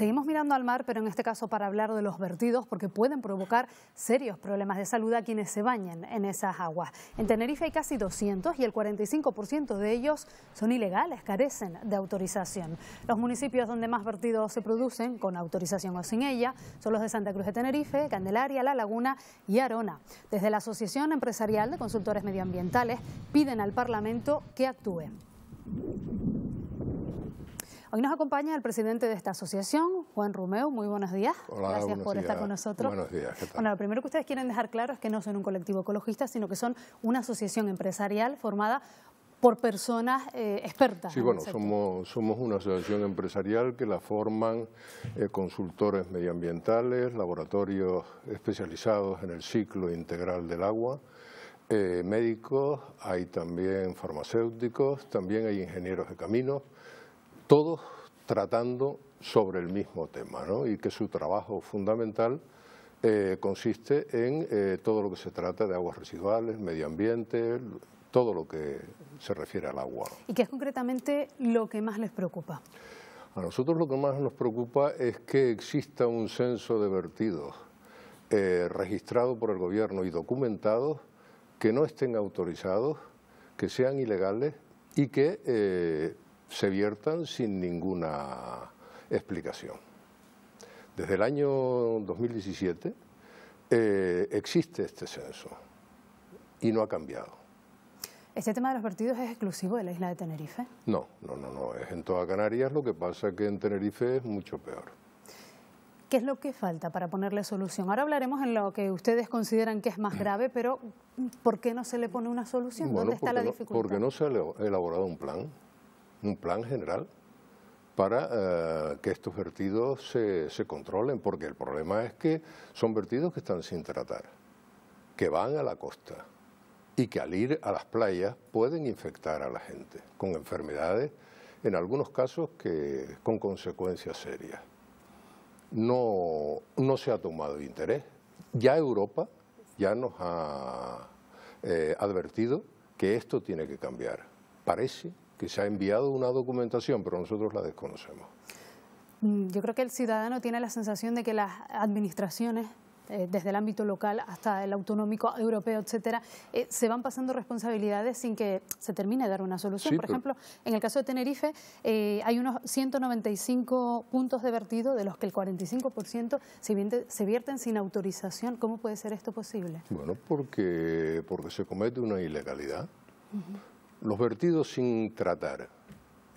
Seguimos mirando al mar, pero en este caso para hablar de los vertidos, porque pueden provocar serios problemas de salud a quienes se bañen en esas aguas. En Tenerife hay casi 200 y el 45% de ellos son ilegales, carecen de autorización. Los municipios donde más vertidos se producen, con autorización o sin ella, son los de Santa Cruz de Tenerife, Candelaria, La Laguna y Arona. Desde la Asociación Empresarial de Consultores Medioambientales piden al Parlamento que actúe. Hoy nos acompaña el presidente de esta asociación, Juan Romeo. Muy buenos días. Hola, Gracias por estar con nosotros. Buenos días. Bueno, lo primero que ustedes quieren dejar claro es que no son un colectivo ecologista, sino que son una asociación empresarial formada por personas eh, expertas. Sí, bueno, somos, una asociación empresarial que la forman eh, consultores medioambientales, laboratorios especializados en el ciclo integral del agua, eh, médicos, hay también farmacéuticos, también hay ingenieros de caminos, todos tratando sobre el mismo tema, ¿no? y que su trabajo fundamental eh, consiste en eh, todo lo que se trata de aguas residuales, medio ambiente, todo lo que se refiere al agua. ¿Y qué es concretamente lo que más les preocupa? A nosotros lo que más nos preocupa es que exista un censo de vertidos eh, registrado por el gobierno y documentado que no estén autorizados, que sean ilegales y que se viertan sin ninguna explicación. Desde el año 2017 eh, existe este censo y no ha cambiado. ¿Este tema de los partidos es exclusivo de la isla de Tenerife? No, no, no, no, es en toda Canarias, lo que pasa que en Tenerife es mucho peor. ¿Qué es lo que falta para ponerle solución? Ahora hablaremos en lo que ustedes consideran que es más grave, pero ¿por qué no se le pone una solución? ¿Dónde está la dificultad? porque no se ha elaborado un plan un plan general para eh, que estos vertidos se, controlen, porque el problema es que son vertidos que están sin tratar, que van a la costa y que al ir a las playas pueden infectar a la gente con enfermedades, en algunos casos que, con consecuencias serias. No, se ha tomado interés. Ya Europa ya nos ha eh, advertido que esto tiene que cambiar. Parece que se ha enviado una documentación, pero nosotros la desconocemos. Mm, yo creo que el ciudadano tiene la sensación de que las administraciones eh, desde el ámbito local hasta el autonómico, europeo, etcétera, eh, se van pasando responsabilidades sin que se termine de dar una solución. Por ejemplo, en el caso de Tenerife eh, hay unos 195 puntos de vertido, de los que el 45% se, vierten sin autorización. ¿Cómo puede ser esto posible? Bueno, porque, porque se comete una ilegalidad. Los vertidos sin tratar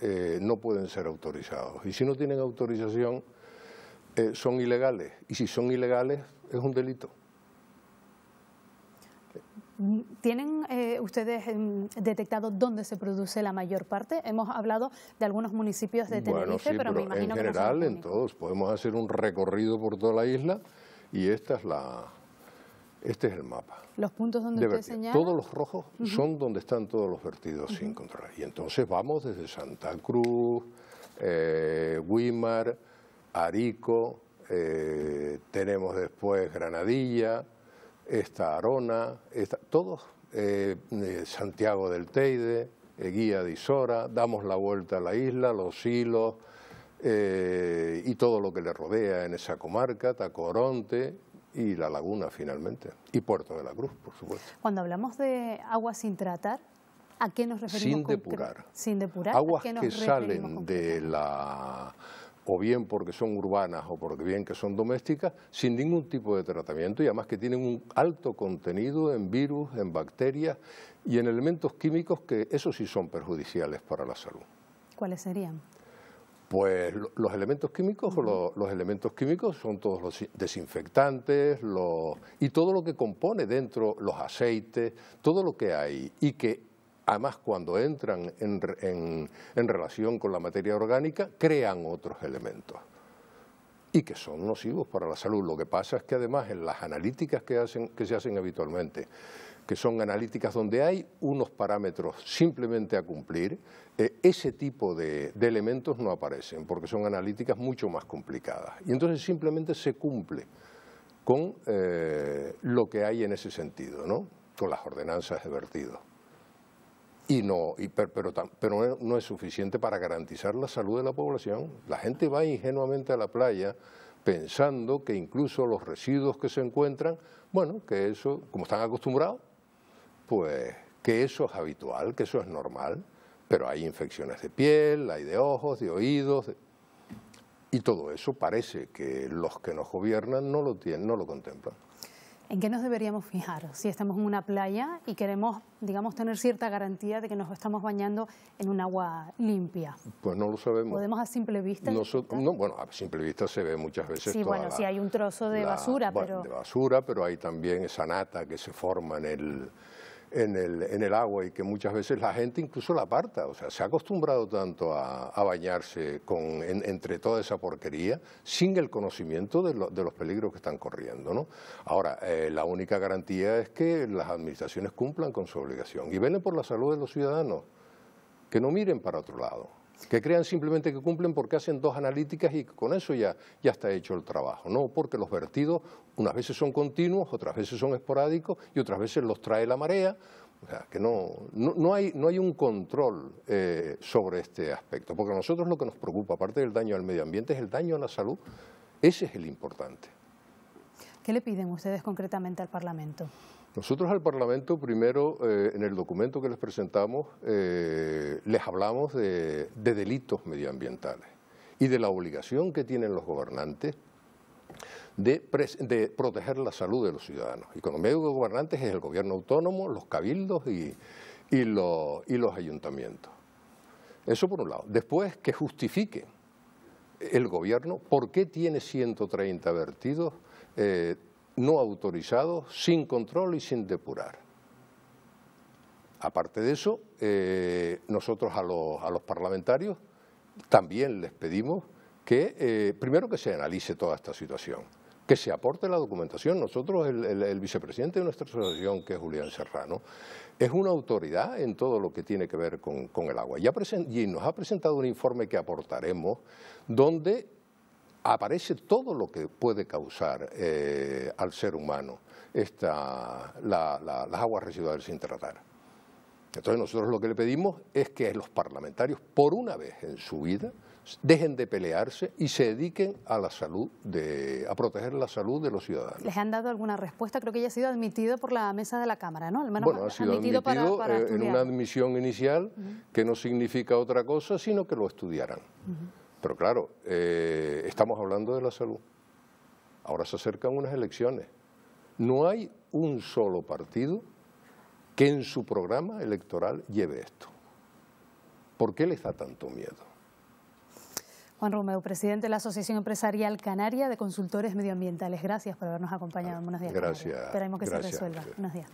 eh, no pueden ser autorizados. Y si no tienen autorización, eh, son ilegales. Y si son ilegales, es un delito. ¿Tienen eh, ustedes em, detectado dónde se produce la mayor parte? Hemos hablado de algunos municipios de Tenerife, pero, me imagino en general, que en todos. Podemos hacer un recorrido por toda la isla y esta es la, este es el mapa. ¿Los puntos donde usted señala? Todos los rojos son donde están todos los vertidos sin controlar. Y entonces vamos desde Santa Cruz, eh, Guimar, Arico, eh, tenemos después Granadilla, esta Arona, todos, eh, eh, Santiago del Teide, Guía de Isora, damos la vuelta a la isla, los hilos y todo lo que le rodea en esa comarca, Tacoronte, y la laguna finalmente, y Puerto de la Cruz, por supuesto. Cuando hablamos de aguas sin tratar, ¿a qué nos referimos? Sin depurar. Sin depurar. Aguas que salen de la o bien porque son urbanas o porque bien que son domésticas, sin ningún tipo de tratamiento y además que tienen un alto contenido en virus, en bacterias y en elementos químicos que eso sí son perjudiciales para la salud. ¿Cuáles serían? Pues los elementos químicos, los, elementos químicos son todos los desinfectantes y todo lo que compone dentro, los aceites, todo lo que hay y que además cuando entran en, en relación con la materia orgánica crean otros elementos y que son nocivos para la salud. Lo que pasa es que además en las analíticas que, hacen, que se hacen habitualmente que son analíticas donde hay unos parámetros simplemente a cumplir, eh, ese tipo de, elementos no aparecen, porque son analíticas mucho más complicadas. Y entonces simplemente se cumple con eh, lo que hay en ese sentido, ¿no? con las ordenanzas de vertido. Y no, pero no es suficiente para garantizar la salud de la población. La gente va ingenuamente a la playa pensando que incluso los residuos que se encuentran, bueno, que eso, como están acostumbrados, pues que eso es habitual, que eso es normal, pero hay infecciones de piel, hay de ojos, de oídos, y todo eso parece que los que nos gobiernan no lo tienen, no lo contemplan. ¿En qué nos deberíamos fijar si estamos en una playa y queremos, digamos, tener cierta garantía de que nos estamos bañando en un agua limpia? Pues no lo sabemos. ¿Podemos a simple vista? bueno, a simple vista se ve muchas veces. Sí, bueno, si hay un trozo de basura, pero... de basura, pero hay también esa nata que se forma en el, en el, en el agua y que muchas veces la gente incluso la aparta. O sea, se ha acostumbrado tanto a, bañarse con, entre toda esa porquería sin el conocimiento de, de los peligros que están corriendo. ¿no? Ahora, eh, la única garantía es que las administraciones cumplan con su obligación y velen por la salud de los ciudadanos, que no miren para otro lado que crean simplemente que cumplen porque hacen dos analíticas y con eso ya, ya está hecho el trabajo, no porque los vertidos unas veces son continuos, otras veces son esporádicos y otras veces los trae la marea, o sea, que no, hay, no hay, un control eh, sobre este aspecto, porque a nosotros lo que nos preocupa, aparte del daño al medio ambiente, es el daño a la salud, ese es el importante. ¿Qué le piden ustedes concretamente al Parlamento? Nosotros al Parlamento primero, eh, en el documento que les presentamos, eh, les hablamos de, delitos medioambientales y de la obligación que tienen los gobernantes de, proteger la salud de los ciudadanos. Y con los de gobernantes es el gobierno autónomo, los cabildos y, los, y los ayuntamientos. Eso por un lado. Después, que justifique el gobierno por qué tiene 130 vertidos eh, no autorizados, sin control y sin depurar. Aparte de eso, eh, nosotros a los, parlamentarios también les pedimos que, eh, primero que se analice toda esta situación, que se aporte la documentación. Nosotros, el, vicepresidente de nuestra asociación, que es Julián Serrano, es una autoridad en todo lo que tiene que ver con, el agua. y nos ha presentado un informe que aportaremos, donde aparece todo lo que puede causar eh, al ser humano esta, la, las aguas residuales sin tratar. Entonces nosotros lo que le pedimos es que los parlamentarios, por una vez en su vida, dejen de pelearse y se dediquen a la salud, de, a proteger la salud de los ciudadanos. ¿Les han dado alguna respuesta? Creo que ya ha sido admitido por la mesa de la Cámara, ¿no? bueno, ha sido admitido, eh, en una admisión inicial que no significa otra cosa sino que lo estudiarán. Pero claro, eh, estamos hablando de la salud. Ahora se acercan unas elecciones. No hay un solo partido que en su programa electoral lleve esto. ¿Por qué les da tanto miedo? Juan Romeo, presidente de la Asociación Empresarial Canaria de Consultores Medioambientales. Gracias por habernos acompañado. Buenos días. Gracias. Esperemos que se resuelva. Buenos días.